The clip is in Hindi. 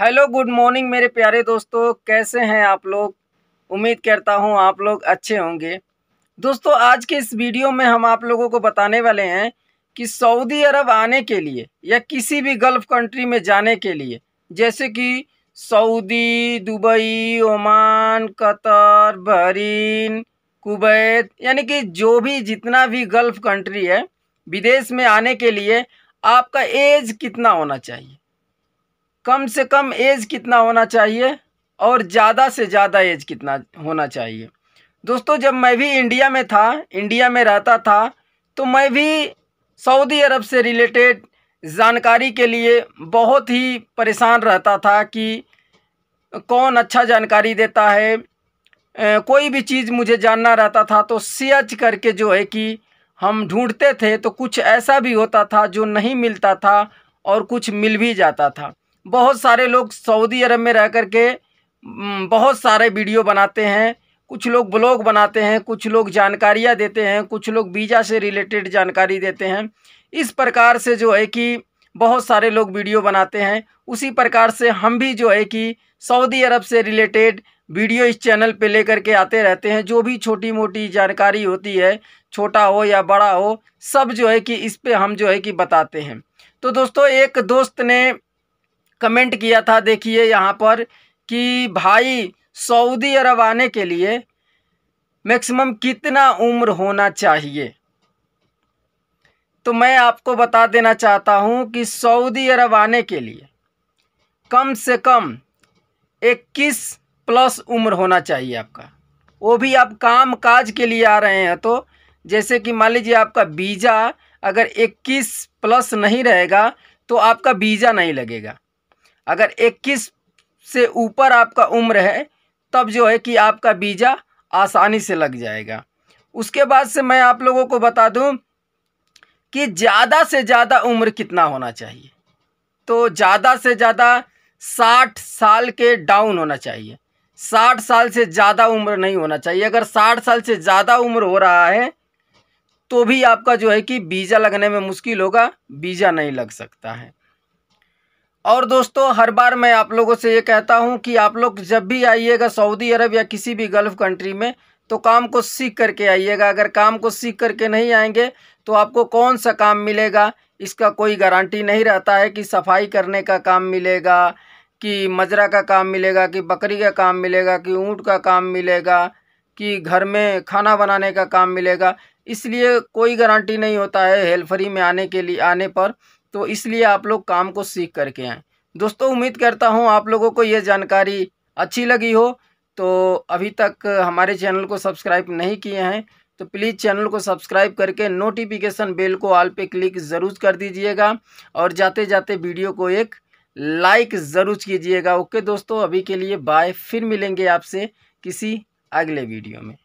हेलो गुड मॉर्निंग मेरे प्यारे दोस्तों कैसे हैं आप लोग उम्मीद करता हूं आप लोग अच्छे होंगे दोस्तों आज के इस वीडियो में हम आप लोगों को बताने वाले हैं कि सऊदी अरब आने के लिए या किसी भी गल्फ़ कंट्री में जाने के लिए जैसे कि Saudi Dubai Oman Qatar Bahrain Kuwait यानी कि जो भी जितना भी गल्फ़ कंट्री है विदेश में आने के लिए आपका एज कितना होना चाहिए कम से कम एज कितना होना चाहिए और ज़्यादा से ज़्यादा एज कितना होना चाहिए दोस्तों जब मैं भी इंडिया में था इंडिया में रहता था तो मैं भी सऊदी अरब से रिलेटेड जानकारी के लिए बहुत ही परेशान रहता था कि कौन अच्छा जानकारी देता है कोई भी चीज़ मुझे जानना रहता था तो सर्च करके जो है कि हम ढूंढते थे तो कुछ ऐसा भी होता था जो नहीं मिलता था और कुछ मिल भी जाता था बहुत सारे लोग सऊदी अरब में रह कर के बहुत सारे वीडियो बनाते हैं कुछ लोग ब्लॉग बनाते हैं कुछ लोग जानकारियाँ देते हैं कुछ लोग वीज़ा से रिलेटेड जानकारी देते हैं इस प्रकार से जो है कि बहुत सारे लोग वीडियो बनाते हैं उसी प्रकार से हम भी जो है कि सऊदी अरब से रिलेटेड वीडियो इस चैनल पे लेकर के आते रहते हैं जो भी छोटी मोटी जानकारी होती है छोटा हो या बड़ा हो सब जो है कि इस पर हम जो है कि बताते हैं तो दोस्तों एक दोस्त ने कमेंट किया था देखिए यहाँ पर कि भाई सऊदी अरब आने के लिए मैक्सिमम कितना उम्र होना चाहिए तो मैं आपको बता देना चाहता हूँ कि सऊदी अरब आने के लिए कम से कम इक्कीस प्लस उम्र होना चाहिए आपका वो भी आप काम काज के लिए आ रहे हैं तो जैसे कि मान लीजिए आपका वीज़ा अगर 21 प्लस नहीं रहेगा तो आपका वीज़ा नहीं लगेगा अगर 21 से ऊपर आपका उम्र है तब जो है कि आपका बीजा आसानी से लग जाएगा उसके बाद से मैं आप लोगों को बता दूं कि ज़्यादा से ज़्यादा उम्र कितना होना चाहिए तो ज़्यादा से ज़्यादा साठ साल के डाउन होना चाहिए साठ साल से ज़्यादा उम्र नहीं होना चाहिए अगर साठ साल से ज़्यादा उम्र हो रहा है तो भी आपका जो है कि बीजा लगने में मुश्किल होगा बीजा नहीं लग सकता है और दोस्तों हर बार मैं आप लोगों से ये कहता हूँ कि आप लोग जब भी आइएगा सऊदी अरब या किसी भी गल्फ़ कंट्री में तो काम को सीख करके आइएगा अगर काम को सीख करके नहीं आएंगे तो आपको कौन सा काम मिलेगा इसका कोई गारंटी नहीं रहता है कि सफाई करने का काम मिलेगा कि मजरा का काम मिलेगा कि बकरी का काम मिलेगा कि ऊँट का काम मिलेगा कि घर में खाना बनाने का काम मिलेगा इसलिए कोई गारंटी नहीं होता है हेल्फरी में आने के लिए आने पर तो इसलिए आप लोग काम को सीख करके आएँ दोस्तों उम्मीद करता हूँ आप लोगों को ये जानकारी अच्छी लगी हो तो अभी तक हमारे चैनल को सब्सक्राइब नहीं किए हैं तो प्लीज़ चैनल को सब्सक्राइब करके नोटिफिकेशन बेल को ऑल पे क्लिक ज़रूर कर दीजिएगा और जाते जाते वीडियो को एक लाइक ज़रूर कीजिएगा ओके दोस्तों अभी के लिए बाय फिर मिलेंगे आपसे किसी अगले वीडियो में